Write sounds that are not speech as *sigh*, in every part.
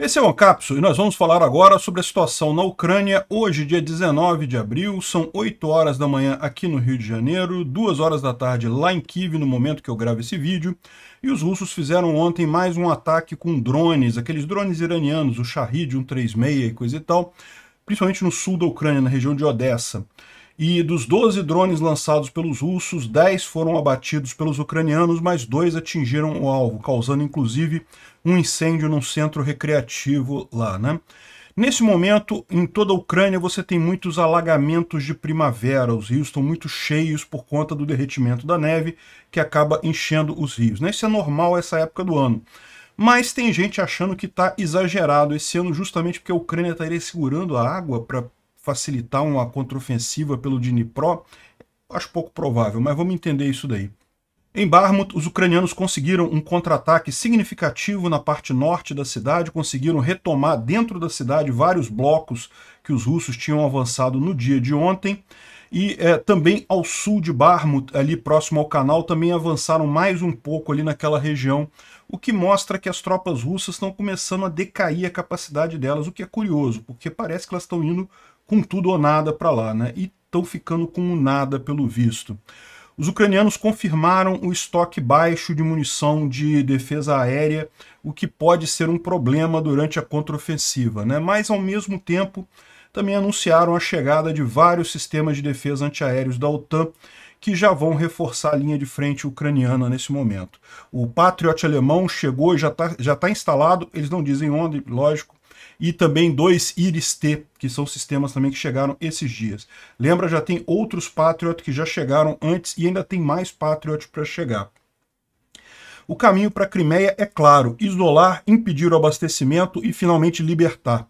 Esse é o Ancapso e nós vamos falar agora sobre a situação na Ucrânia. Hoje, dia 19 de abril, são 8 horas da manhã aqui no Rio de Janeiro, 2 horas da tarde lá em Kiev, no momento que eu gravo esse vídeo. E os russos fizeram ontem mais um ataque com drones, aqueles drones iranianos, o Shahid 136 e coisa e tal, principalmente no sul da Ucrânia, na região de Odessa. E dos 12 drones lançados pelos russos, 10 foram abatidos pelos ucranianos, mas dois atingiram o alvo, causando inclusive um incêndio num centro recreativo lá, né? Nesse momento, em toda a Ucrânia, você tem muitos alagamentos de primavera. Os rios estão muito cheios por conta do derretimento da neve, que acaba enchendo os rios. Né? Isso é normal essa época do ano. Mas tem gente achando que está exagerado esse ano, justamente porque a Ucrânia estaria tá segurando a água para facilitar uma contraofensiva pelo Dnipro? Acho pouco provável, mas vamos entender isso daí. Em Barmut, os ucranianos conseguiram um contra-ataque significativo na parte norte da cidade, conseguiram retomar dentro da cidade vários blocos que os russos tinham avançado no dia de ontem. E é, também ao sul de Barmut, ali próximo ao canal, também avançaram mais um pouco ali naquela região, o que mostra que as tropas russas estão começando a decair a capacidade delas, o que é curioso, porque parece que elas estão indo com tudo ou nada para lá, né? E estão ficando com nada pelo visto. Os ucranianos confirmaram o estoque baixo de munição de defesa aérea, o que pode ser um problema durante a contraofensiva, né? mas ao mesmo tempo também anunciaram a chegada de vários sistemas de defesa antiaéreos da OTAN que já vão reforçar a linha de frente ucraniana nesse momento. O Patriot alemão chegou e já está já tá instalado, eles não dizem onde, lógico, e também dois Iris-T, que são sistemas também que chegaram esses dias. Lembra, já tem outros Patriot que já chegaram antes e ainda tem mais Patriot para chegar. O caminho para a Crimeia é claro, isolar, impedir o abastecimento e finalmente libertar.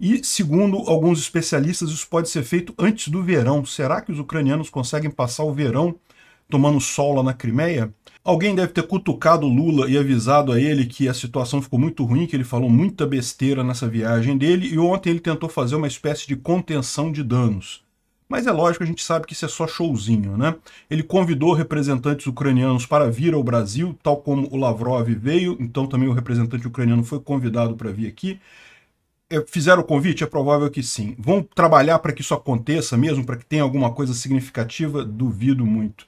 E, segundo alguns especialistas, isso pode ser feito antes do verão. Será que os ucranianos conseguem passar o verão tomando sol lá na Crimeia, alguém deve ter cutucado Lula e avisado a ele que a situação ficou muito ruim, que ele falou muita besteira nessa viagem dele, e ontem ele tentou fazer uma espécie de contenção de danos. Mas é lógico, a gente sabe que isso é só showzinho, né? Ele convidou representantes ucranianos para vir ao Brasil, tal como o Lavrov veio, então também o representante ucraniano foi convidado para vir aqui. É, fizeram o convite? É provável que sim. Vão trabalhar para que isso aconteça mesmo, para que tenha alguma coisa significativa? Duvido muito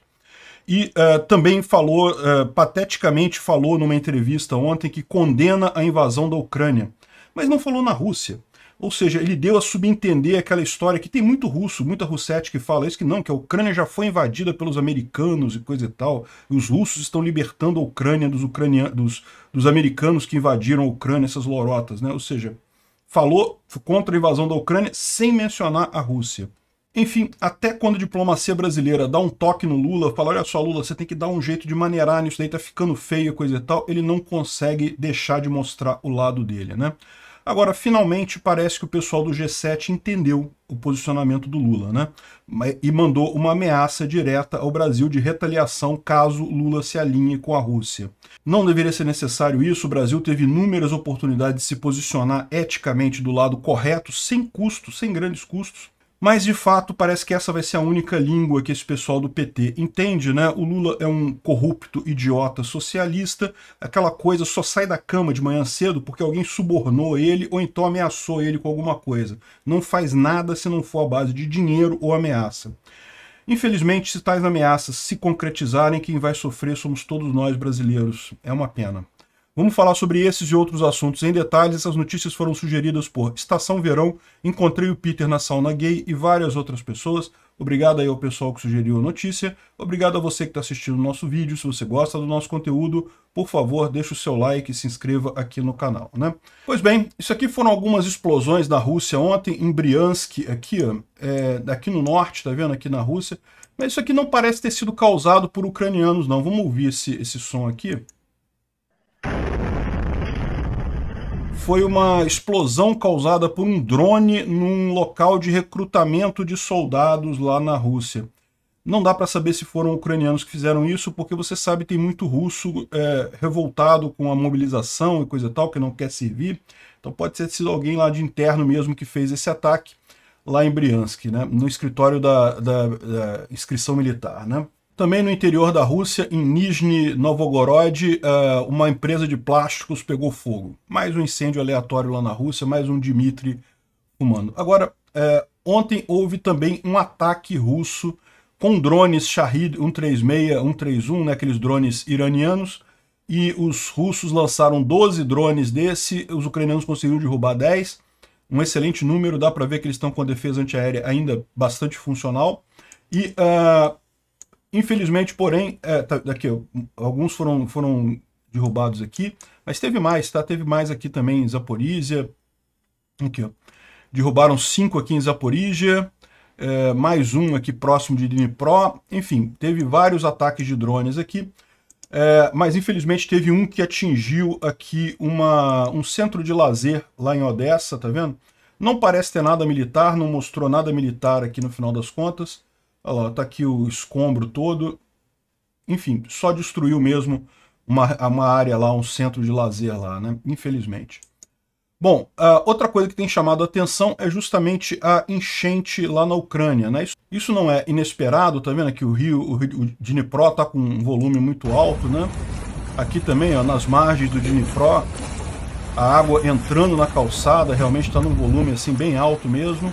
e uh, também falou, uh, pateticamente falou numa entrevista ontem que condena a invasão da Ucrânia, mas não falou na Rússia. Ou seja, ele deu a subentender aquela história que tem muito russo, muita russete que fala isso, que não, que a Ucrânia já foi invadida pelos americanos e coisa e tal, e os russos estão libertando a Ucrânia dos, dos, dos americanos que invadiram a Ucrânia, essas lorotas, né? Ou seja, falou contra a invasão da Ucrânia sem mencionar a Rússia. Enfim, até quando a diplomacia brasileira dá um toque no Lula, fala, olha só, Lula, você tem que dar um jeito de maneirar nisso daí, tá ficando feio, coisa e tal, ele não consegue deixar de mostrar o lado dele, né? Agora, finalmente, parece que o pessoal do G7 entendeu o posicionamento do Lula, né? E mandou uma ameaça direta ao Brasil de retaliação caso Lula se alinhe com a Rússia. Não deveria ser necessário isso, o Brasil teve inúmeras oportunidades de se posicionar eticamente do lado correto, sem custo, sem grandes custos, mas, de fato, parece que essa vai ser a única língua que esse pessoal do PT entende, né? O Lula é um corrupto idiota socialista, aquela coisa só sai da cama de manhã cedo porque alguém subornou ele ou então ameaçou ele com alguma coisa. Não faz nada se não for à base de dinheiro ou ameaça. Infelizmente, se tais ameaças se concretizarem, quem vai sofrer somos todos nós brasileiros. É uma pena. Vamos falar sobre esses e outros assuntos em detalhes. Essas notícias foram sugeridas por Estação Verão, Encontrei o Peter na Sauna Gay e várias outras pessoas. Obrigado aí ao pessoal que sugeriu a notícia. Obrigado a você que está assistindo o nosso vídeo. Se você gosta do nosso conteúdo, por favor, deixe o seu like e se inscreva aqui no canal, né? Pois bem, isso aqui foram algumas explosões da Rússia ontem em Briansk, aqui, é, daqui no norte, tá vendo? Aqui na Rússia. Mas isso aqui não parece ter sido causado por ucranianos, não. Vamos ouvir esse, esse som aqui. foi uma explosão causada por um drone num local de recrutamento de soldados lá na Rússia. Não dá para saber se foram ucranianos que fizeram isso, porque você sabe tem muito russo é, revoltado com a mobilização e coisa e tal, que não quer servir. Então pode ter sido alguém lá de interno mesmo que fez esse ataque lá em Briansk, né, no escritório da, da, da inscrição militar. Né? Também no interior da Rússia, em Nizhny Novgorod, eh, uma empresa de plásticos pegou fogo. Mais um incêndio aleatório lá na Rússia, mais um Dmitry fumando. Agora, eh, ontem houve também um ataque russo com drones Shahid 136, 131, né, aqueles drones iranianos, e os russos lançaram 12 drones desse, os ucranianos conseguiram derrubar 10, um excelente número, dá para ver que eles estão com a defesa antiaérea ainda bastante funcional, e uh, Infelizmente, porém, é, tá, daqui, alguns foram, foram derrubados aqui, mas teve mais, tá? Teve mais aqui também em Zaporizhia. Aqui, ó. Derrubaram cinco aqui em Zaporizhia, é, mais um aqui próximo de Dnipro. Enfim, teve vários ataques de drones aqui. É, mas infelizmente teve um que atingiu aqui uma, um centro de lazer lá em Odessa, tá vendo? Não parece ter nada militar, não mostrou nada militar aqui no final das contas. Olha lá, tá aqui o escombro todo. Enfim, só destruiu mesmo uma, uma área lá, um centro de lazer lá, né? Infelizmente. Bom, uh, outra coisa que tem chamado a atenção é justamente a enchente lá na Ucrânia, né? Isso, isso não é inesperado, tá vendo aqui o rio, o, rio, Dnipro tá com um volume muito alto, né? Aqui também, ó, nas margens do Dnipro, a água entrando na calçada realmente está num volume assim bem alto mesmo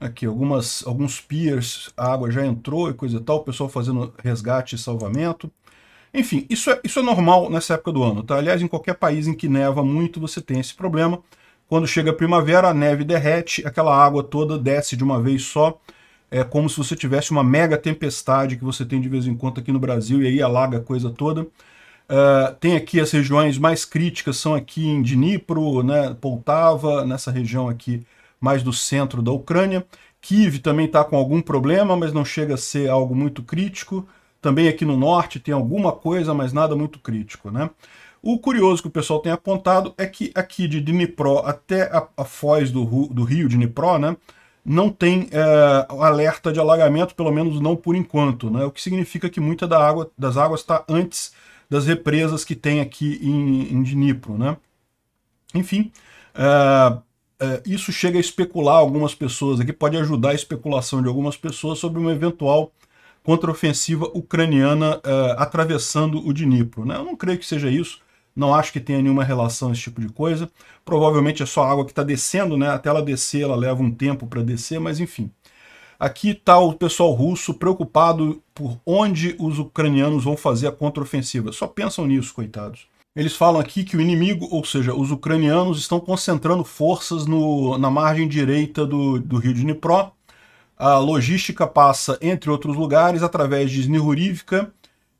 aqui algumas, alguns piers, a água já entrou e coisa e tal, o pessoal fazendo resgate e salvamento. Enfim, isso é, isso é normal nessa época do ano, tá? Aliás, em qualquer país em que neva muito, você tem esse problema. Quando chega a primavera, a neve derrete, aquela água toda desce de uma vez só, é como se você tivesse uma mega tempestade que você tem de vez em quando aqui no Brasil, e aí alaga a coisa toda. Uh, tem aqui as regiões mais críticas, são aqui em Dnipro, né, Poltava, nessa região aqui mais do centro da Ucrânia. Kiev também está com algum problema, mas não chega a ser algo muito crítico. Também aqui no norte tem alguma coisa, mas nada muito crítico, né? O curioso que o pessoal tem apontado é que aqui de Dnipro até a, a foz do, do rio Dnipro, né? Não tem é, alerta de alagamento, pelo menos não por enquanto, né? O que significa que muita da água, das águas está antes das represas que tem aqui em, em Dnipro, né? Enfim, eh, é, isso chega a especular algumas pessoas aqui, pode ajudar a especulação de algumas pessoas sobre uma eventual contraofensiva ucraniana é, atravessando o Dnipro. Né? Eu não creio que seja isso, não acho que tenha nenhuma relação esse tipo de coisa. Provavelmente é só água que está descendo, né? até ela descer ela leva um tempo para descer, mas enfim. Aqui está o pessoal russo preocupado por onde os ucranianos vão fazer a contraofensiva. Só pensam nisso, coitados. Eles falam aqui que o inimigo, ou seja, os ucranianos, estão concentrando forças no, na margem direita do, do rio de Dnipro. A logística passa, entre outros lugares, através de Snihurivka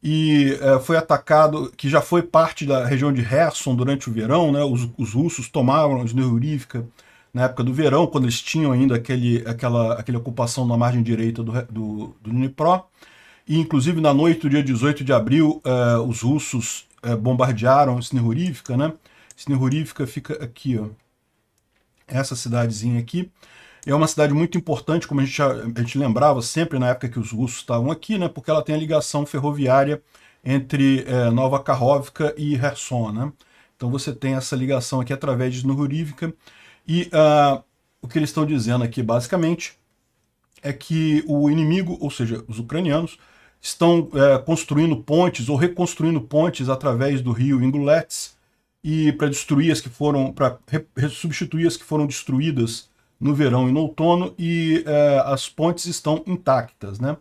e é, foi atacado, que já foi parte da região de Kherson durante o verão. Né? Os, os russos tomaram Snihurivka na época do verão, quando eles tinham ainda aquele, aquela, aquela ocupação na margem direita do, do, do Dnipro. E, inclusive, na noite do dia 18 de abril, eh, os russos é, bombardearam Snehurífica, né? Snehurífica fica aqui, ó. Essa cidadezinha aqui. É uma cidade muito importante, como a gente, a gente lembrava sempre na época que os russos estavam aqui, né? Porque ela tem a ligação ferroviária entre é, Nova Karhovka e Herson, né? Então você tem essa ligação aqui através de Snehurífica. E uh, o que eles estão dizendo aqui, basicamente, é que o inimigo, ou seja, os ucranianos, estão é, construindo pontes ou reconstruindo pontes através do rio Ingulets e para destruir as que foram para substituir as que foram destruídas no verão e no outono e é, as pontes estão intactas, né?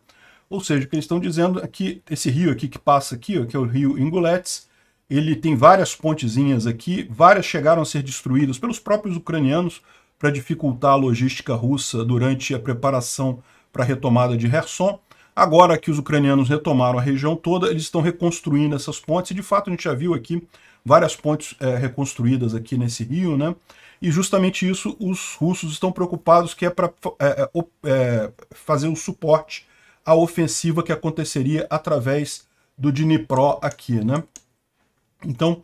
Ou seja, o que eles estão dizendo é que esse rio aqui que passa aqui, ó, que é o rio Ingulets, ele tem várias pontezinhas aqui, várias chegaram a ser destruídas pelos próprios ucranianos para dificultar a logística russa durante a preparação para a retomada de Kherson. Agora que os ucranianos retomaram a região toda, eles estão reconstruindo essas pontes, e de fato a gente já viu aqui várias pontes é, reconstruídas aqui nesse rio, né? E justamente isso os russos estão preocupados que é para é, é, é, fazer o um suporte à ofensiva que aconteceria através do Dnipro aqui, né? Então,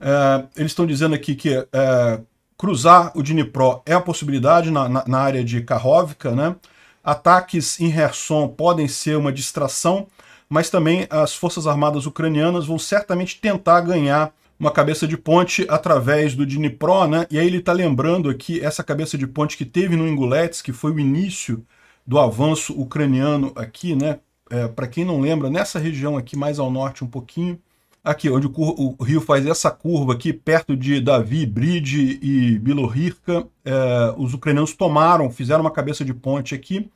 é, eles estão dizendo aqui que é, cruzar o Dnipro é a possibilidade na, na, na área de Karhovka, né? Ataques em Kherson podem ser uma distração, mas também as forças armadas ucranianas vão certamente tentar ganhar uma cabeça de ponte através do Dnipro, né? E aí ele está lembrando aqui essa cabeça de ponte que teve no Ingulets, que foi o início do avanço ucraniano aqui, né? É, Para quem não lembra, nessa região aqui mais ao norte um pouquinho, aqui, onde o, o, rio faz essa curva aqui, perto de Davi, Bride e Bilohirka, é, os ucranianos tomaram, fizeram uma cabeça de ponte aqui,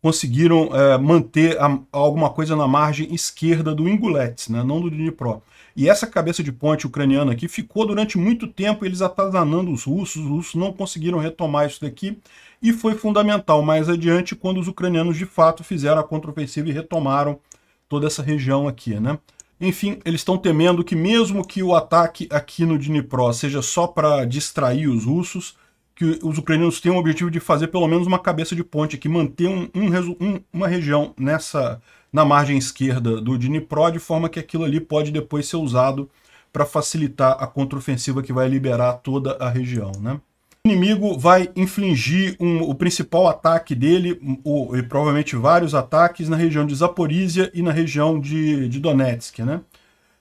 conseguiram é, manter a, alguma coisa na margem esquerda do Ingulets, né, não do Dnipro. E essa cabeça de ponte ucraniana aqui ficou durante muito tempo, eles atazanando os russos, os russos não conseguiram retomar isso daqui, e foi fundamental mais adiante quando os ucranianos de fato fizeram a contraofensiva e retomaram toda essa região aqui, né? Enfim, eles estão temendo que mesmo que o ataque aqui no Dnipro seja só para distrair os russos, que os ucranianos têm o objetivo de fazer pelo menos uma cabeça de ponte aqui, manter um, um, uma região nessa na margem esquerda do Dnipro, de forma que aquilo ali pode depois ser usado para facilitar a contraofensiva que vai liberar toda a região, né? inimigo vai infligir um, o principal ataque dele, e provavelmente vários ataques, na região de Zaporizhia e na região de, de Donetsk, né?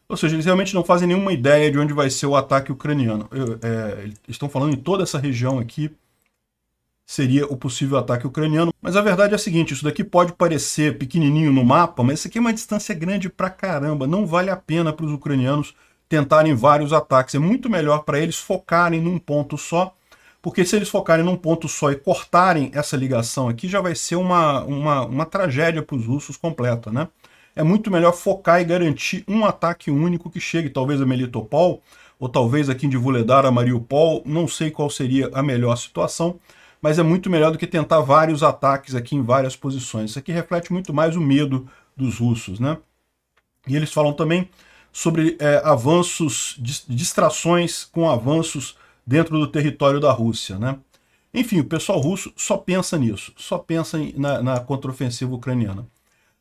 Ou seja, eles realmente não fazem nenhuma ideia de onde vai ser o ataque ucraniano. é, eles estão falando em toda essa região aqui seria o possível ataque ucraniano. Mas a verdade é a seguinte, isso daqui pode parecer pequenininho no mapa, mas isso aqui é uma distância grande pra caramba. Não vale a pena para os ucranianos tentarem vários ataques. É muito melhor para eles focarem num ponto só porque se eles focarem num ponto só e cortarem essa ligação aqui, já vai ser uma, uma, uma tragédia para os russos completa, né? É muito melhor focar e garantir um ataque único que chegue, talvez a Melitopol, ou talvez aqui em Vuledar a Mariupol, não sei qual seria a melhor situação, mas é muito melhor do que tentar vários ataques aqui em várias posições. Isso aqui reflete muito mais o medo dos russos, né? E eles falam também sobre é, avanços, distrações com avanços dentro do território da Rússia, né? Enfim, o pessoal russo só pensa nisso, só pensa na, na contraofensiva ucraniana.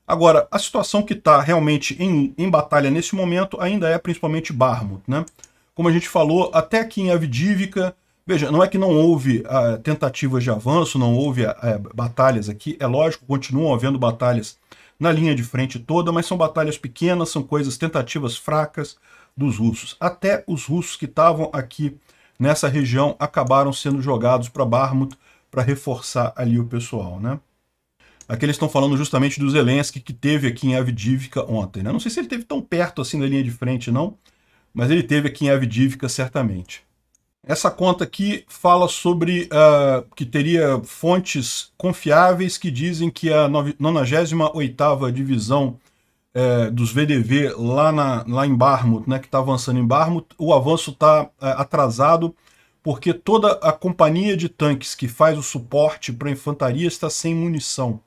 Agora, a situação que está realmente em, em batalha nesse momento ainda é principalmente Barmut, né? Como a gente falou, até aqui em Avdivka, veja, não é que não houve ah, tentativas de avanço, não houve ah, é, batalhas aqui, é lógico, continuam havendo batalhas na linha de frente toda, mas são batalhas pequenas, são coisas, tentativas fracas dos russos. Até os russos que estavam aqui nessa região acabaram sendo jogados para Barmut para reforçar ali o pessoal, né? Aqui eles estão falando justamente do Zelensky que teve aqui em Avdivka ontem, né? Não sei se ele teve tão perto assim da linha de frente, não, mas ele teve aqui em Avdivka certamente. Essa conta aqui fala sobre uh, que teria fontes confiáveis que dizem que a 98ª Divisão é, dos VDV lá, na, lá em Barmut, né, que está avançando em Barmut, o avanço está é, atrasado porque toda a companhia de tanques que faz o suporte para a infantaria está sem munição.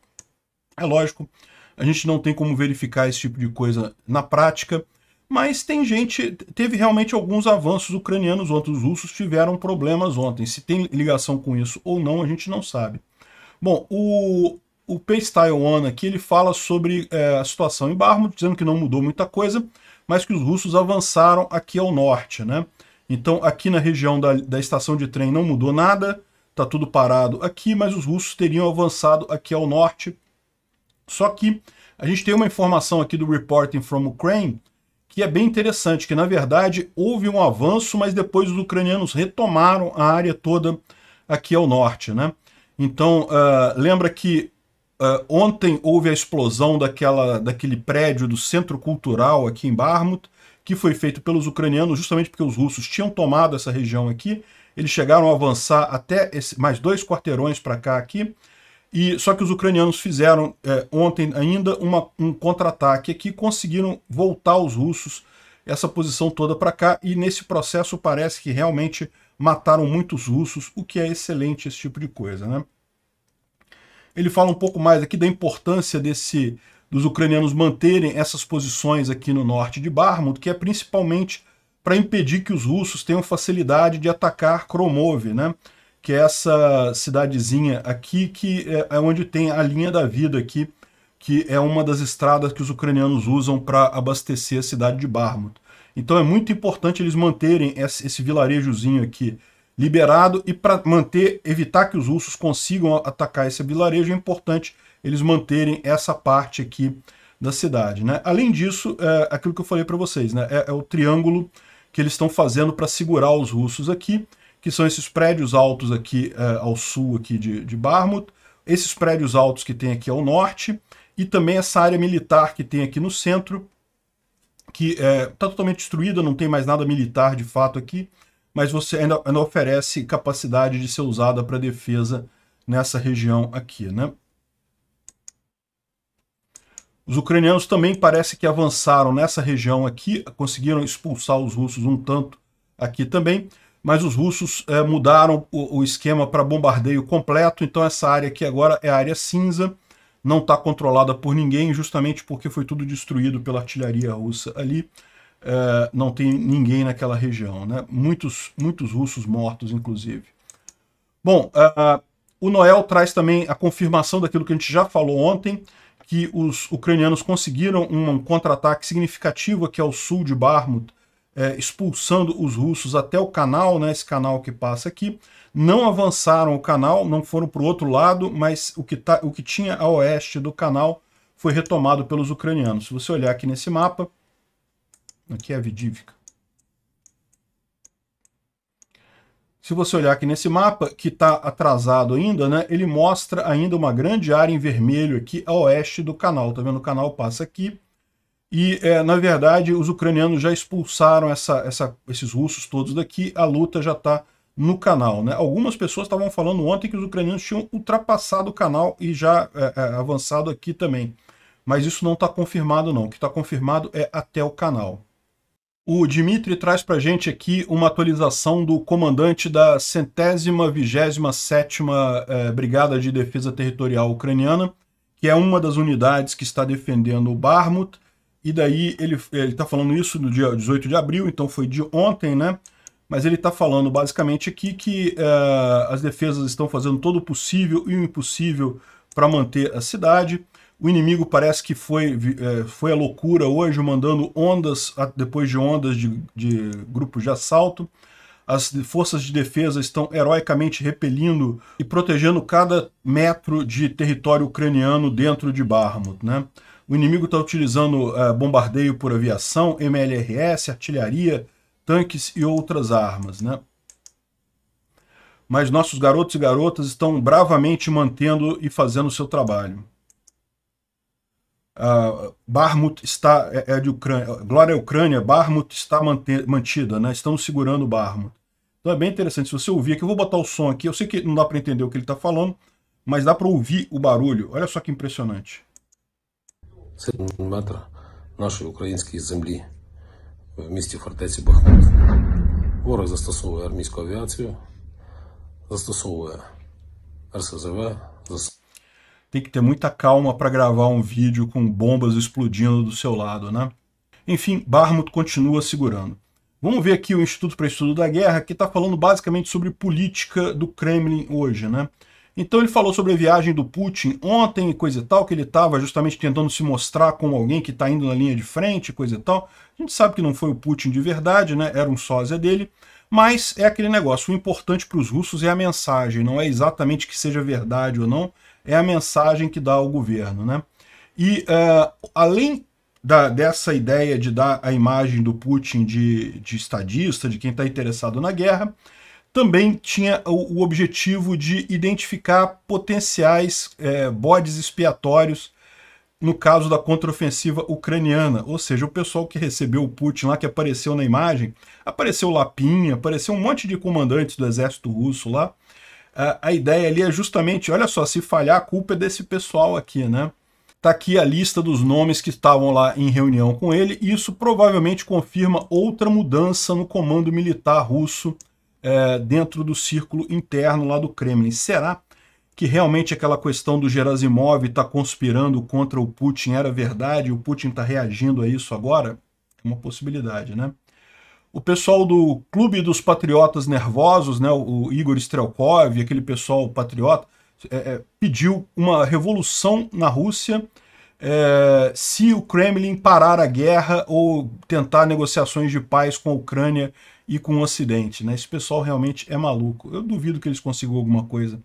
É lógico, a gente não tem como verificar esse tipo de coisa na prática, mas tem gente, teve realmente alguns avanços ucranianos ontem, os russos tiveram problemas ontem. Se tem ligação com isso ou não, a gente não sabe. Bom, o, o Style Taiwan aqui ele fala sobre é, a situação em Barmut, dizendo que não mudou muita coisa, mas que os russos avançaram aqui ao norte, né? Então aqui na região da, da estação de trem não mudou nada, tá tudo parado aqui, mas os russos teriam avançado aqui ao norte. Só que a gente tem uma informação aqui do Reporting from Ukraine que é bem interessante, que na verdade houve um avanço, mas depois os ucranianos retomaram a área toda aqui ao norte, né? Então, uh, lembra que Uh, ontem houve a explosão daquela, daquele prédio do Centro Cultural aqui em Barmut, que foi feito pelos ucranianos justamente porque os russos tinham tomado essa região aqui. Eles chegaram a avançar até esse, mais dois quarteirões para cá aqui. E só que os ucranianos fizeram é, ontem ainda uma, um contra-ataque aqui, conseguiram voltar os russos essa posição toda para cá. E nesse processo parece que realmente mataram muitos russos, o que é excelente esse tipo de coisa, né? Ele fala um pouco mais aqui da importância desse dos ucranianos manterem essas posições aqui no norte de Barmut, que é principalmente para impedir que os russos tenham facilidade de atacar Kromov, né? que é essa cidadezinha aqui, que é, é onde tem a linha da vida aqui, que é uma das estradas que os ucranianos usam para abastecer a cidade de Barmut. Então é muito importante eles manterem esse vilarejozinho aqui liberado e para manter, evitar que os russos consigam atacar esse vilarejo, é importante eles manterem essa parte aqui da cidade. Né? Além disso, é aquilo que eu falei para vocês, né? É, é, o triângulo que eles estão fazendo para segurar os russos aqui, que são esses prédios altos aqui é, ao sul aqui de, de Barmouth, esses prédios altos que tem aqui ao norte, e também essa área militar que tem aqui no centro, que está é, totalmente destruída, não tem mais nada militar de fato aqui, mas você ainda, ainda oferece capacidade de ser usada para defesa nessa região aqui, né? Os ucranianos também parece que avançaram nessa região aqui, conseguiram expulsar os russos um tanto aqui também, mas os russos é, mudaram o, o esquema para bombardeio completo, então essa área aqui agora é a área cinza, não está controlada por ninguém, justamente porque foi tudo destruído pela artilharia russa ali. Eh, não tem ninguém naquela região, né? Muitos, muitos russos mortos, inclusive. Bom, eh, o Noel traz também a confirmação daquilo que a gente já falou ontem, que os ucranianos conseguiram um, um contra-ataque significativo aqui ao sul de Barmut, é, expulsando os russos até o canal, né, esse canal que passa aqui. Não avançaram o canal, não foram para o outro lado, mas o que, tá, o que tinha a oeste do canal foi retomado pelos ucranianos. Se você olhar aqui nesse mapa, Aqui é a Vidívica. Se você olhar aqui nesse mapa, que está atrasado ainda, né, ele mostra ainda uma grande área em vermelho aqui a oeste do canal. Tá vendo? O canal passa aqui. E, é, na verdade, os ucranianos já expulsaram essa, essa, esses russos todos daqui. A luta já está no canal. Né? Algumas pessoas estavam falando ontem que os ucranianos tinham ultrapassado o canal e já é, é, avançado aqui também. Mas isso não está confirmado, não. O que está confirmado é até o canal. O Dimitri traz para gente aqui uma atualização do comandante da centésima vigésima sétima eh, Brigada de Defesa Territorial Ucraniana, que é uma das unidades que está defendendo o Barmut. E daí ele está falando isso no dia 18 de abril, então foi de ontem, né? Mas ele está falando basicamente aqui que eh, as defesas estão fazendo todo o possível e o impossível para manter a cidade. O inimigo parece que foi, é, foi a loucura hoje, mandando ondas depois de ondas de, de grupos de assalto. As forças de defesa estão heroicamente repelindo e protegendo cada metro de território ucraniano dentro de Barmut. Né? O inimigo está utilizando é, bombardeio por aviação, MLRS, artilharia, tanques e outras armas. Né? Mas nossos garotos e garotas estão bravamente mantendo e fazendo o seu trabalho. Ah, Barmut está é, é, de Ucrânia, Glória Ucrânia, Barmut está mantida, né? Estamos segurando Barmut. Então é bem interessante. Se você ouvir aqui, eu vou botar o som aqui. Eu sei que não dá para entender o que ele está falando, mas dá para ouvir o barulho. Olha só que impressionante. метра нашої української землі в місті фортеці tem que ter muita calma para gravar um vídeo com bombas explodindo do seu lado, né? Enfim, Barmut continua segurando. Vamos ver aqui o Instituto para Estudo da Guerra, que está falando basicamente sobre política do Kremlin hoje, né? Então ele falou sobre a viagem do Putin ontem e coisa e tal, que ele estava justamente tentando se mostrar como alguém que está indo na linha de frente, coisa e tal. A gente sabe que não foi o Putin de verdade, né? Era um sósia dele. Mas é aquele negócio, o importante para os russos é a mensagem, não é exatamente que seja verdade ou não, é a mensagem que dá ao governo. Né? E uh, além da, dessa ideia de dar a imagem do Putin de, de estadista, de quem está interessado na guerra, também tinha o, o objetivo de identificar potenciais é, bodes expiatórios no caso da contraofensiva ucraniana, ou seja, o pessoal que recebeu o Putin lá, que apareceu na imagem, apareceu Lapinha, apareceu um monte de comandantes do exército russo lá, a, ideia ali é justamente, olha só, se falhar, a culpa é desse pessoal aqui, né? Tá aqui a lista dos nomes que estavam lá em reunião com ele, e isso provavelmente confirma outra mudança no comando militar russo é, dentro do círculo interno lá do Kremlin. Será que realmente aquela questão do Gerasimov está conspirando contra o Putin era verdade e o Putin está reagindo a isso agora? É uma possibilidade, né? o pessoal do Clube dos Patriotas Nervosos, né, o Igor Strelkov, aquele pessoal patriota, é, é, pediu uma revolução na Rússia é, se o Kremlin parar a guerra ou tentar negociações de paz com a Ucrânia e com o Ocidente. Né? Esse pessoal realmente é maluco. Eu duvido que eles consigam alguma coisa.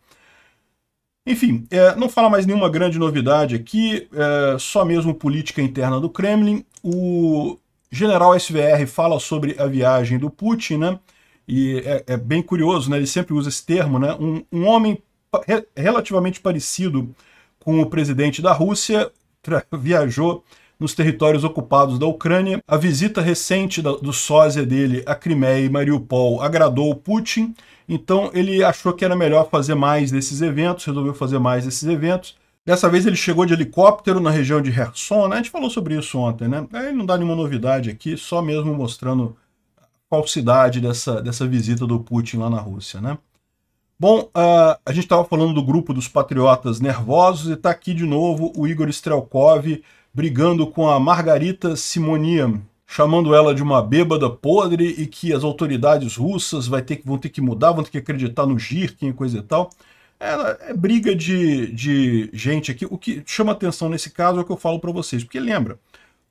Enfim, é, não fala mais nenhuma grande novidade aqui, é, só mesmo política interna do Kremlin. O General SVR fala sobre a viagem do Putin, né? E é, é bem curioso, né? Ele sempre usa esse termo, né? Um, um homem re relativamente parecido com o presidente da Rússia *laughs* viajou nos territórios ocupados da Ucrânia. A visita recente do sósia dele à Crimeia e Mariupol agradou Putin, então ele achou que era melhor fazer mais desses eventos, resolveu fazer mais desses eventos. Dessa vez ele chegou de helicóptero na região de Herson, né? A gente falou sobre isso ontem, né? Aí não dá nenhuma novidade aqui, só mesmo mostrando a falsidade dessa, dessa visita do Putin lá na Rússia, né? Bom, uh, a gente estava falando do grupo dos patriotas nervosos e está aqui de novo o Igor Strelkov brigando com a Margarita Simonian, chamando ela de uma bêbada podre e que as autoridades russas vai ter, vão ter que mudar, vão ter que acreditar no Girkin e coisa e tal. Ela é briga de, de gente aqui. O que chama atenção nesse caso é o que eu falo para vocês. Porque lembra,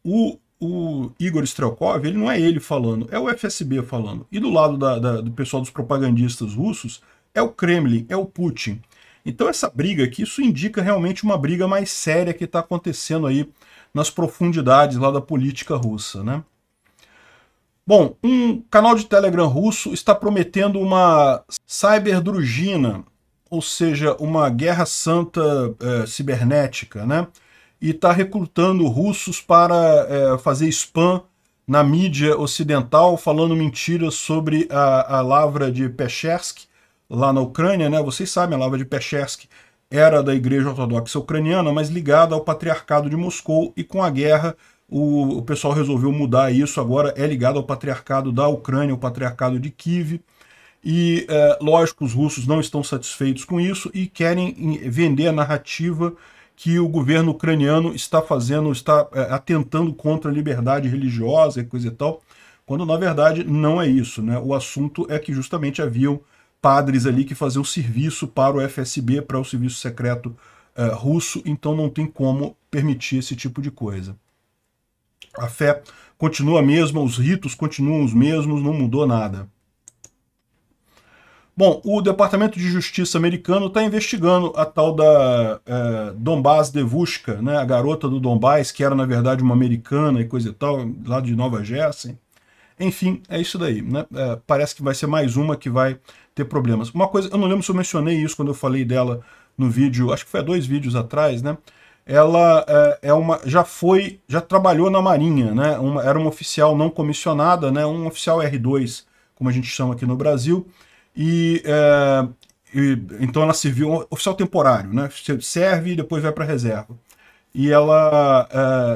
o, o Igor Strelkov, ele não é ele falando, é o FSB falando. E do lado da, da, do pessoal dos propagandistas russos, é o Kremlin, é o Putin. Então essa briga aqui, isso indica realmente uma briga mais séria que está acontecendo aí nas profundidades lá da política russa, né? Bom, um canal de Telegram russo está prometendo uma cyberdrugina ou seja, uma guerra santa é, cibernética, né? E está recrutando russos para é, fazer spam na mídia ocidental, falando mentiras sobre a, a lavra de Peshersk lá na Ucrânia, né? Vocês sabem, a lavra de Peshersk era da Igreja Ortodoxa Ucraniana, mas ligada ao Patriarcado de Moscou, e com a guerra o, o pessoal resolveu mudar isso, agora é ligado ao Patriarcado da Ucrânia, o Patriarcado de Kiev, e, é, lógico, os russos não estão satisfeitos com isso e querem vender a narrativa que o governo ucraniano está fazendo, está é, atentando contra a liberdade religiosa e coisa e tal, quando na verdade não é isso. Né? O assunto é que justamente haviam padres ali que faziam serviço para o FSB, para o serviço secreto é, russo, então não tem como permitir esse tipo de coisa. A fé continua a mesma, os ritos continuam os mesmos, não mudou nada. Bom, o Departamento de Justiça americano está investigando a tal da é, Donbass Devushka, né, a garota do Dombás, que era na verdade uma americana e coisa e tal, lá de Nova Jersey. Enfim, é isso daí. Né? É, parece que vai ser mais uma que vai ter problemas. Uma coisa, eu não lembro se eu mencionei isso quando eu falei dela no vídeo, acho que foi há dois vídeos atrás, né? Ela é, é uma, já foi, já trabalhou na Marinha, né? Uma, era uma oficial não comissionada, né? Um oficial R2, como a gente chama aqui no Brasil e, é, e então ela serviu oficial temporário, né? Serve e depois vai para reserva. E ela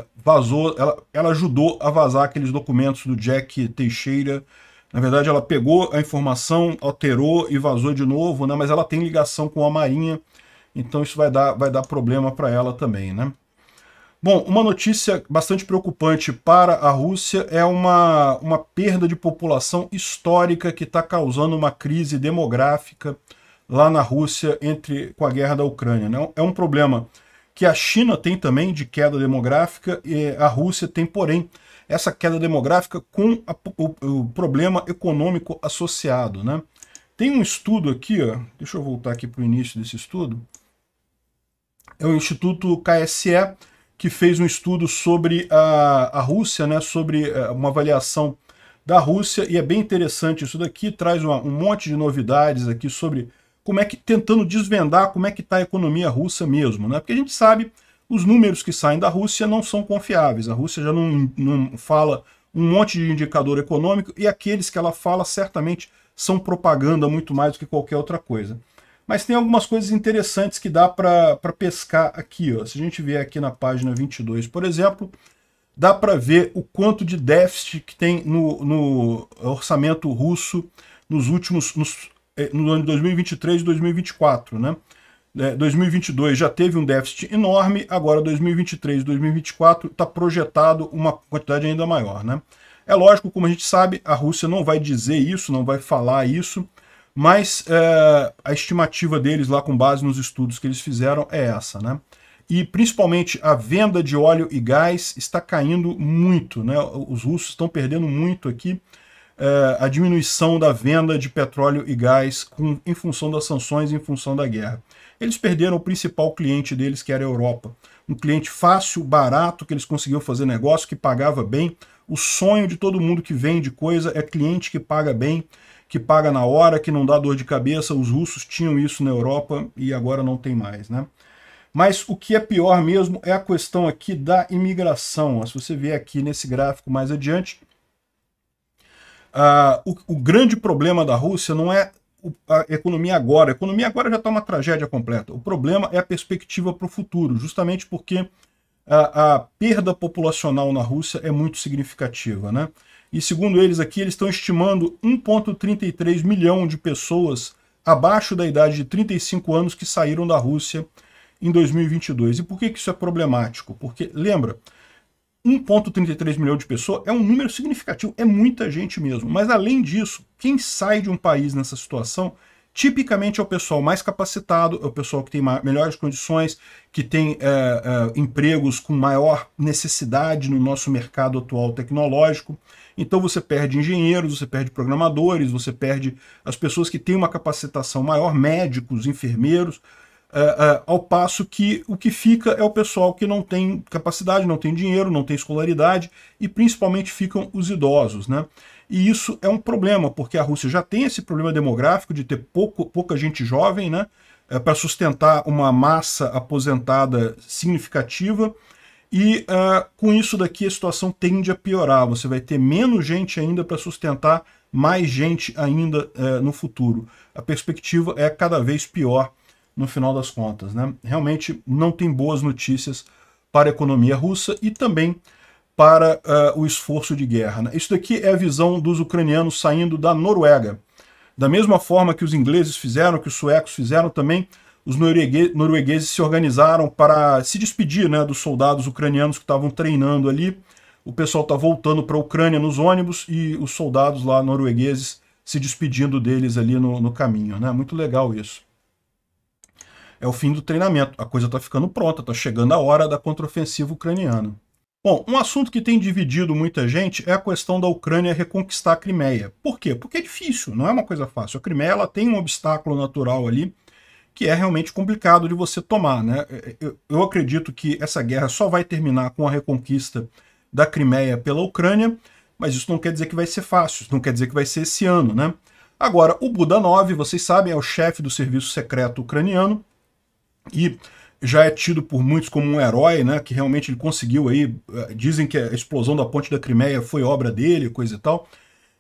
é, vazou, ela, ela ajudou a vazar aqueles documentos do Jack Teixeira. Na verdade, ela pegou a informação, alterou e vazou de novo, né? Mas ela tem ligação com a Marinha, então isso vai dar, vai dar problema para ela também, né? Bom, uma notícia bastante preocupante para a Rússia é uma, uma perda de população histórica que está causando uma crise demográfica lá na Rússia entre com a guerra da Ucrânia. Né? É um problema que a China tem também de queda demográfica e a Rússia tem, porém, essa queda demográfica com a, o, o, problema econômico associado. Né? Tem um estudo aqui, ó, deixa eu voltar aqui para o início desse estudo, é o Instituto KSE, que fez um estudo sobre a, a Rússia, né, sobre eh, uma avaliação da Rússia, e é bem interessante isso daqui, traz uma, um monte de novidades aqui sobre como é que, tentando desvendar como é que está a economia russa mesmo, né? Porque a gente sabe, os números que saem da Rússia não são confiáveis, a Rússia já não, não fala um monte de indicador econômico, e aqueles que ela fala certamente são propaganda muito mais do que qualquer outra coisa. Mas tem algumas coisas interessantes que dá para pescar aqui. Ó. Se a gente vier aqui na página 22, por exemplo, dá para ver o quanto de déficit que tem no, no orçamento russo nos últimos nos, eh, no ano de 2023 e 2024, né? 2022 é, já teve um déficit enorme, agora 2023 e 2024 está projetado uma quantidade ainda maior, né? É lógico, como a gente sabe, a Rússia não vai dizer isso, não vai falar isso, mas é, a estimativa deles lá com base nos estudos que eles fizeram é essa, né? E principalmente a venda de óleo e gás está caindo muito, né? Os russos estão perdendo muito aqui é, a diminuição da venda de petróleo e gás com, em função das sanções, em função da guerra. Eles perderam o principal cliente deles, que era a Europa. Um cliente fácil, barato, que eles conseguiam fazer negócio, que pagava bem. O sonho de todo mundo que vende coisa é cliente que paga bem, que paga na hora, que não dá dor de cabeça. Os russos tinham isso na Europa e agora não tem mais, né? Mas o que é pior mesmo é a questão aqui da imigração. Se você ver aqui nesse gráfico mais adiante, ah, o, o, grande problema da Rússia não é a economia agora. A economia agora já está uma tragédia completa. O problema é a perspectiva para o futuro, justamente porque a, ah, a, perda populacional na Rússia é muito significativa. Né? E segundo eles aqui, eles estão estimando 1,33 milhão de pessoas abaixo da idade de 35 anos que saíram da Rússia em 2022. E por que, que isso é problemático? Porque, lembra, 1,33 milhão de pessoas é um número significativo, é muita gente mesmo. Mas, além disso, quem sai de um país nessa situação tipicamente é o pessoal mais capacitado, é o pessoal que tem melhores condições, que tem é, é, empregos com maior necessidade no nosso mercado atual tecnológico. Então você perde engenheiros, você perde programadores, você perde as pessoas que têm uma capacitação maior, médicos, enfermeiros, é, é, ao passo que o que fica é o pessoal que não tem capacidade, não tem dinheiro, não tem escolaridade e principalmente ficam os idosos. Né? E isso é um problema, porque a Rússia já tem esse problema demográfico de ter pouco, pouca gente jovem né? É, para sustentar uma massa aposentada significativa e uh, com isso daqui a situação tende a piorar. Você vai ter menos gente ainda para sustentar mais gente ainda uh, no futuro. A perspectiva é cada vez pior no final das contas. Né? Realmente não tem boas notícias para a economia russa e também para uh, o esforço de guerra. Né? Isso daqui é a visão dos ucranianos saindo da Noruega. Da mesma forma que os ingleses fizeram, que os suecos fizeram também, os noruegueses se organizaram para se despedir né, dos soldados ucranianos que estavam treinando ali. O pessoal está voltando para a Ucrânia nos ônibus e os soldados lá noruegueses se despedindo deles ali no, no caminho. Né? Muito legal isso. É o fim do treinamento. A coisa está ficando pronta, está chegando a hora da contraofensiva ucraniana. Bom, um assunto que tem dividido muita gente é a questão da Ucrânia reconquistar a Crimeia. Por quê? Porque é difícil, não é uma coisa fácil. A Crimeia ela tem um obstáculo natural ali que é realmente complicado de você tomar. Né? É, é, eu, eu acredito que essa guerra só vai terminar com a reconquista da Crimeia pela Ucrânia, mas isso não quer dizer que vai ser fácil, isso não quer dizer que vai ser esse ano. Né? Agora, o Buda 9, vocês sabem, é o chefe do serviço secreto ucraniano e já é tido por muitos como um herói, né, que realmente ele conseguiu aí, é, dizem que a explosão da ponte da Crimeia foi obra dele, coisa e tal.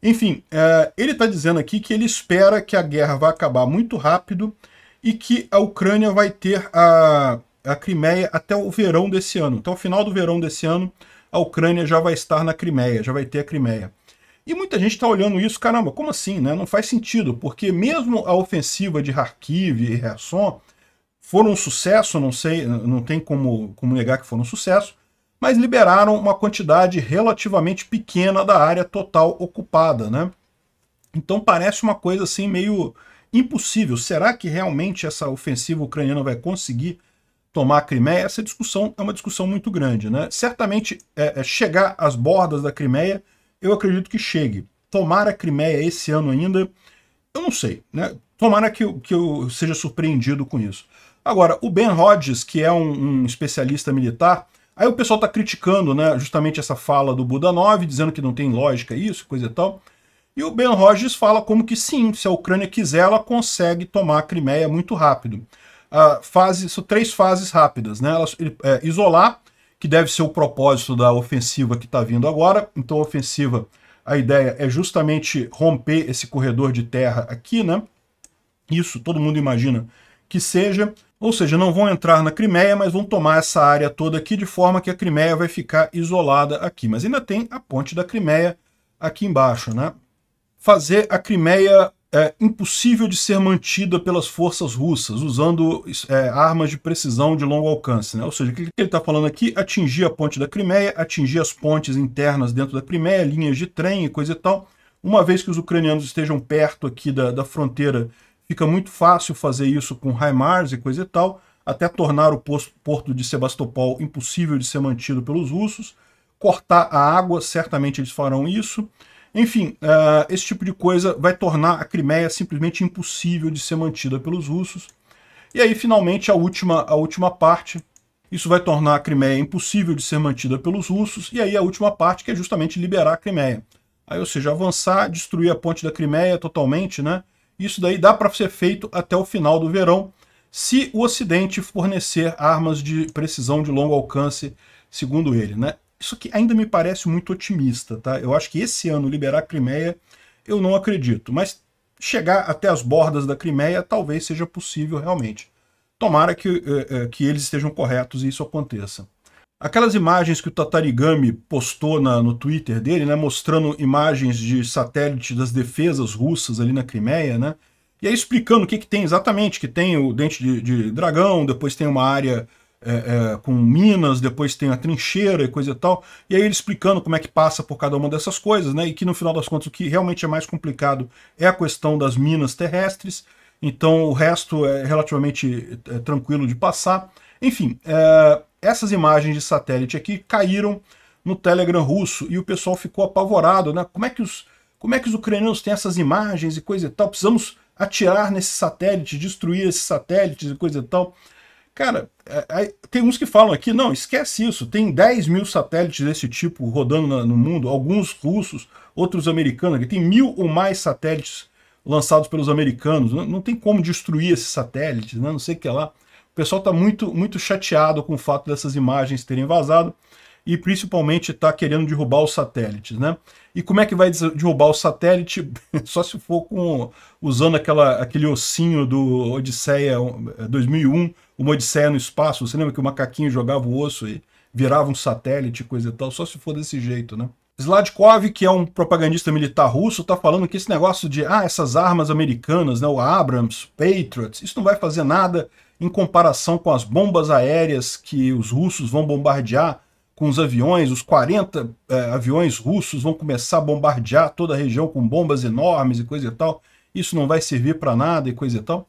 Enfim, é, ele está dizendo aqui que ele espera que a guerra vá acabar muito rápido e que a Ucrânia vai ter a, a Crimeia até o verão desse ano. Então, ao final do verão desse ano, a Ucrânia já vai estar na Crimeia, já vai ter a Crimeia. E muita gente está olhando isso, caramba, como assim? Né? Não faz sentido, porque mesmo a ofensiva de Kharkiv e Kherson foram um sucesso, não sei, não tem como, como negar que foram um sucesso, mas liberaram uma quantidade relativamente pequena da área total ocupada, né? Então parece uma coisa assim meio impossível. Será que realmente essa ofensiva ucraniana vai conseguir tomar a Crimeia? Essa discussão é uma discussão muito grande. Né? Certamente, é, é, chegar às bordas da Crimeia, eu acredito que chegue. Tomar a Crimeia esse ano ainda, eu não sei. Né? Tomara que, eu, que eu seja surpreendido com isso. Agora, o Ben Hodges, que é um, um especialista militar, aí o pessoal está criticando né, justamente essa fala do 9, dizendo que não tem lógica isso, coisa e tal. E o Ben Rogers fala como que sim, se a Ucrânia quiser, ela consegue tomar a Crimeia muito rápido. Ah, fase, são três fases rápidas, né? Ela, é, isolar, que deve ser o propósito da ofensiva que está vindo agora. Então, a ofensiva, a ideia é justamente romper esse corredor de terra aqui, né? Isso todo mundo imagina que seja. Ou seja, não vão entrar na Crimeia, mas vão tomar essa área toda aqui, de forma que a Crimeia vai ficar isolada aqui. Mas ainda tem a ponte da Crimeia aqui embaixo, né? fazer a Crimeia é, impossível de ser mantida pelas forças russas, usando é, armas de precisão de longo alcance. Né? Ou seja, o que ele está falando aqui? Atingir a ponte da Crimeia, atingir as pontes internas dentro da Crimeia, linhas de trem e coisa e tal. Uma vez que os ucranianos estejam perto aqui da, da fronteira, fica muito fácil fazer isso com HIMARS e coisa e tal, até tornar o posto, porto de Sebastopol impossível de ser mantido pelos russos. Cortar a água, certamente eles farão isso enfim, uh, esse tipo de coisa vai tornar a Crimeia simplesmente impossível de ser mantida pelos russos. E aí, finalmente, a última, a última parte. Isso vai tornar a Crimeia impossível de ser mantida pelos russos. E aí, a última parte, que é justamente liberar a Crimeia. Aí, ou seja, avançar, destruir a ponte da Crimeia totalmente, né? Isso daí dá para ser feito até o final do verão, se o Ocidente fornecer armas de precisão de longo alcance, segundo ele, né? Isso que ainda me parece muito otimista, tá? Eu acho que esse ano liberar a Crimeia, eu não acredito, mas chegar até as bordas da Crimeia talvez seja possível realmente. Tomara que, eh, eh, que eles estejam corretos e isso aconteça. Aquelas imagens que o Tatarigami postou na, no Twitter dele, né, mostrando imagens de satélite das defesas russas ali na Crimeia, né, e aí explicando o que, que tem exatamente, que tem o dente de, de dragão, depois tem uma área é, é, com minas, depois tem a trincheira e coisa e tal. E aí ele explicando como é que passa por cada uma dessas coisas, né? E que no final das contas o que realmente é mais complicado é a questão das minas terrestres. Então o resto é relativamente é, é tranquilo de passar. Enfim, essas imagens de satélite aqui caíram no Telegram russo e o pessoal ficou apavorado, né? Como é que os, como é que os ucranianos têm essas imagens e coisa e tal? Precisamos atirar nesse satélite, destruir esses satélites e coisa e tal. Cara, é, é, tem uns que falam aqui, não, esquece isso, tem 10 mil satélites desse tipo rodando no mundo, alguns russos, outros americanos, aqui tem mil ou mais satélites lançados pelos americanos, não, não tem como destruir esses satélites, né? não sei o que lá. O pessoal está muito, muito chateado com o fato dessas imagens terem vazado e principalmente está querendo derrubar os satélites, né? E como é que vai derrubar o satélite? *laughs* Só se for com, usando aquela, aquele ossinho do Odisseia 2001, é, uma Odisseia no Espaço, você lembra que o macaquinho jogava o osso e virava um satélite e coisa e tal, só se for desse jeito, né? Sladkov, que é um propagandista militar russo, está falando que esse negócio de ah, essas armas americanas, né, o Abrams, Patriots, isso não vai fazer nada em comparação com as bombas aéreas que os russos vão bombardear com os aviões, os 40 eh, aviões russos vão começar a bombardear toda a região com bombas enormes e coisa e tal. Isso não vai servir para nada e coisa e tal.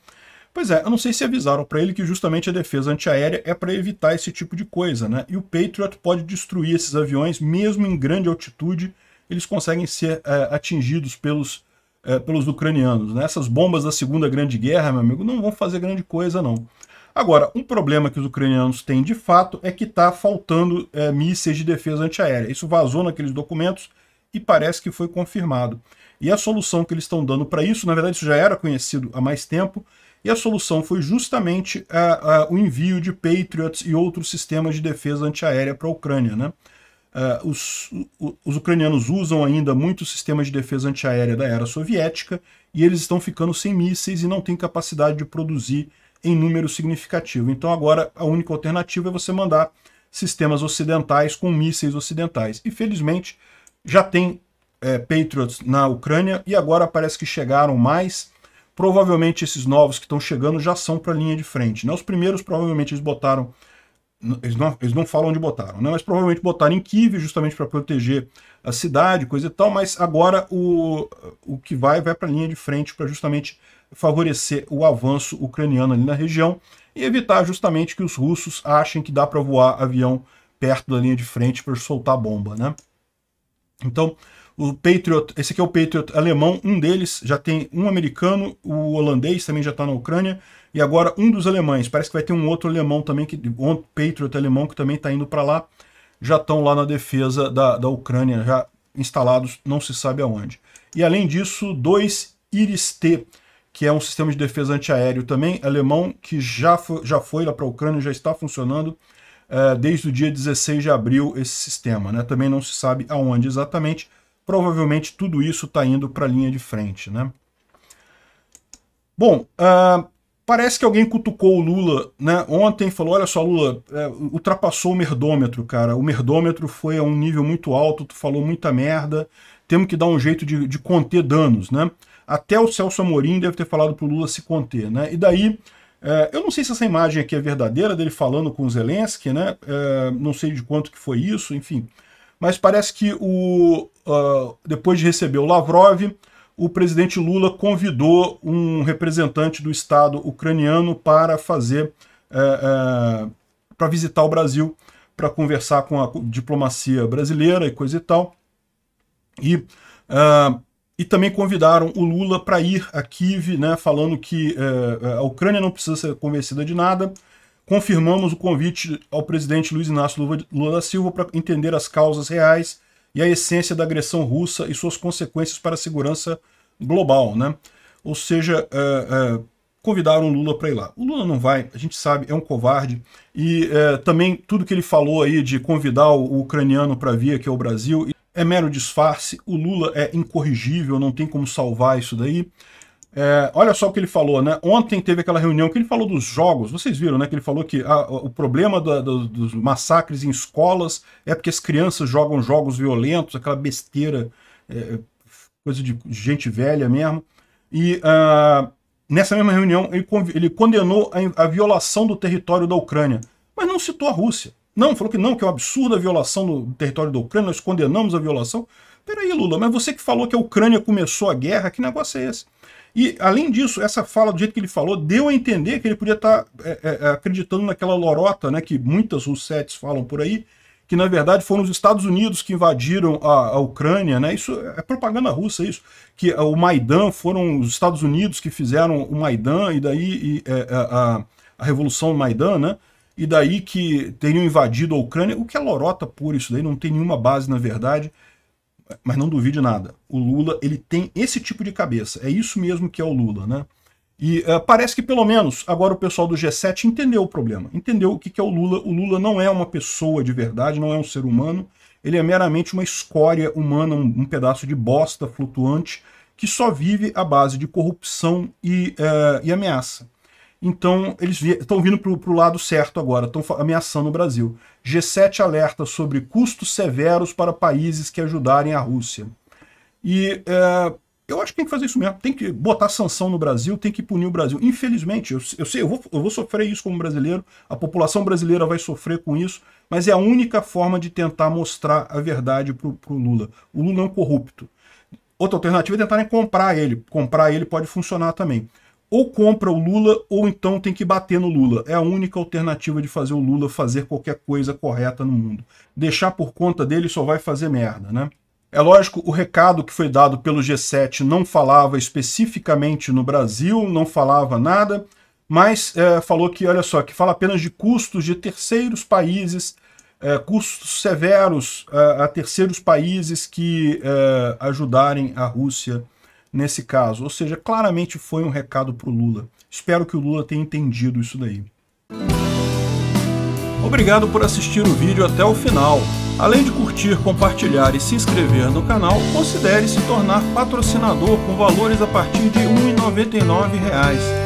Pois é, eu não sei se avisaram para ele que justamente a defesa antiaérea é para evitar esse tipo de coisa, né? E o Patriot pode destruir esses aviões, mesmo em grande altitude, eles conseguem ser é, atingidos pelos, é, pelos ucranianos. Né? Essas bombas da Segunda Grande Guerra, meu amigo, não vão fazer grande coisa, não. Agora, um problema que os ucranianos têm de fato é que está faltando é, mísseis de defesa antiaérea. Isso vazou naqueles documentos e parece que foi confirmado. E a solução que eles estão dando para isso, na verdade, isso já era conhecido há mais tempo, e a solução foi justamente uh, uh, o envio de Patriots e outros sistemas de defesa antiaérea para a Ucrânia. Né? Uh, os, os, ucranianos usam ainda muitos sistemas de defesa antiaérea da era soviética e eles estão ficando sem mísseis e não têm capacidade de produzir em número significativo. Então agora a única alternativa é você mandar sistemas ocidentais com mísseis ocidentais. E felizmente já tem é, Patriots na Ucrânia e agora parece que chegaram mais Provavelmente esses novos que estão chegando já são para a linha de frente. Né? Os primeiros, provavelmente, eles botaram. Eles não, eles não falam onde botaram, né? mas provavelmente botaram em Kiev justamente para proteger a cidade, coisa e tal. Mas agora o, o que vai, vai para a linha de frente para justamente favorecer o avanço ucraniano ali na região e evitar justamente que os russos achem que dá para voar avião perto da linha de frente para soltar bomba. Né? Então, o Patriot, esse aqui é o Patriot alemão, um deles já tem um americano, o holandês também já está na Ucrânia, e agora um dos alemães, parece que vai ter um outro alemão também, que, um Patriot alemão que também está indo para lá, já estão lá na defesa da, da Ucrânia, já instalados não se sabe aonde. E além disso, dois Iris-T, que é um sistema de defesa antiaéreo também, alemão, que já foi, já foi lá para a Ucrânia, já está funcionando, eh, desde o dia 16 de abril esse sistema. Né? Também não se sabe aonde exatamente, provavelmente tudo isso está indo para a linha de frente. Né? Bom, uh, parece que alguém cutucou o Lula né? ontem falou, olha só, Lula, é, ultrapassou o merdômetro, cara. O merdômetro foi a um nível muito alto, tu falou muita merda, temos que dar um jeito de, de conter danos. Né? Até o Celso Amorim deve ter falado para o Lula se conter. Né? E daí... É, eu não sei se essa imagem aqui é verdadeira, dele falando com o Zelensky, né? É, não sei de quanto que foi isso, enfim mas parece que o, uh, depois de receber o Lavrov, o presidente Lula convidou um representante do Estado ucraniano para fazer, uh, uh, para visitar o Brasil, para conversar com a diplomacia brasileira e coisa e tal. E, ah, e também convidaram o Lula para ir a Kiev, né, falando que eh, a Ucrânia não precisa ser convencida de nada, confirmamos o convite ao presidente Luiz Inácio Lula da Silva para entender as causas reais e a essência da agressão russa e suas consequências para a segurança global, né? Ou seja, é, é, convidaram o Lula para ir lá. O Lula não vai, a gente sabe, é um covarde. E é, também tudo que ele falou aí de convidar o ucraniano para vir aqui ao Brasil é mero disfarce. O Lula é incorrigível, não tem como salvar isso daí. É, olha só o que ele falou, né? Ontem teve aquela reunião que ele falou dos jogos, vocês viram, né? Que ele falou que a, o problema do, dos massacres em escolas é porque as crianças jogam jogos violentos, aquela besteira, é, coisa de gente velha mesmo. E uh, nessa mesma reunião ele, ele condenou a, a, violação do território da Ucrânia, mas não citou a Rússia. Não, falou que não, que é uma absurda a violação do território da Ucrânia, nós condenamos a violação. Peraí, Lula, mas você que falou que a Ucrânia começou a guerra, que negócio é esse? E, além disso, essa fala, do jeito que ele falou, deu a entender que ele podia estar tá, é, é, é, acreditando naquela lorota né, que muitas russetes falam por aí, que na verdade foram os Estados Unidos que invadiram a, a, Ucrânia, né? Isso é propaganda russa, isso. Que é, o Maidan foram os Estados Unidos que fizeram o Maidan e daí e, é, a, a Revolução Maidan, né? E daí que teriam invadido a Ucrânia, o que é lorota por isso daí, não tem nenhuma base na verdade mas não duvide nada. O Lula ele tem esse tipo de cabeça. É isso mesmo que é o Lula, né? E uh, parece que pelo menos agora o pessoal do G7 entendeu o problema, entendeu o que, que é o Lula. O Lula não é uma pessoa de verdade, não é um ser humano. Ele é meramente uma escória humana, um, um pedaço de bosta flutuante que só vive à base de corrupção e, uh, e ameaça. Então, eles estão vindo para o lado certo agora, estão ameaçando o Brasil. G7 alerta sobre custos severos para países que ajudarem a Rússia. E é, eu acho que tem que fazer isso mesmo. Tem que botar sanção no Brasil, tem que punir o Brasil. Infelizmente, eu, eu sei, eu vou, eu vou sofrer isso como brasileiro, a população brasileira vai sofrer com isso, mas é a única forma de tentar mostrar a verdade para o Lula. O Lula é um corrupto. Outra alternativa é tentarem comprar ele. Comprar ele pode funcionar também ou compra o Lula ou então tem que bater no Lula. É a única alternativa de fazer o Lula fazer qualquer coisa correta no mundo. Deixar por conta dele só vai fazer merda, né? É lógico, o recado que foi dado pelo G7 não falava especificamente no Brasil, não falava nada, mas é, falou que, olha só, que fala apenas de custos de terceiros países, é, custos severos é, a terceiros países que é, ajudarem a Rússia nesse caso. Ou seja, claramente foi um recado para o Lula. Espero que o Lula tenha entendido isso daí. Obrigado por assistir o vídeo até o final. Além de curtir, compartilhar e se inscrever no canal, considere se tornar patrocinador com valores a partir de R$ 1,99